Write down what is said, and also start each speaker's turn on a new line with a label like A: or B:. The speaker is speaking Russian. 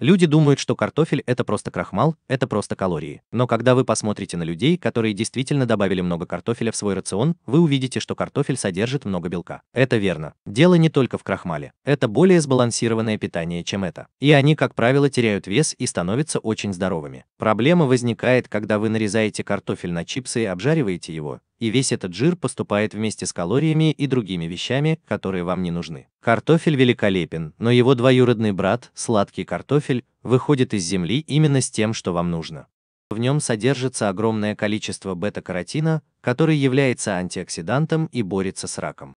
A: Люди думают, что картофель – это просто крахмал, это просто калории. Но когда вы посмотрите на людей, которые действительно добавили много картофеля в свой рацион, вы увидите, что картофель содержит много белка. Это верно. Дело не только в крахмале. Это более сбалансированное питание, чем это. И они, как правило, теряют вес и становятся очень здоровыми. Проблема возникает, когда вы нарезаете картофель на чипсы и обжариваете его, и весь этот жир поступает вместе с калориями и другими вещами, которые вам не нужны. Картофель великолепен, но его двоюродный брат, сладкий картофель, выходит из земли именно с тем, что вам нужно. В нем содержится огромное количество бета-каротина, который является антиоксидантом и борется с раком.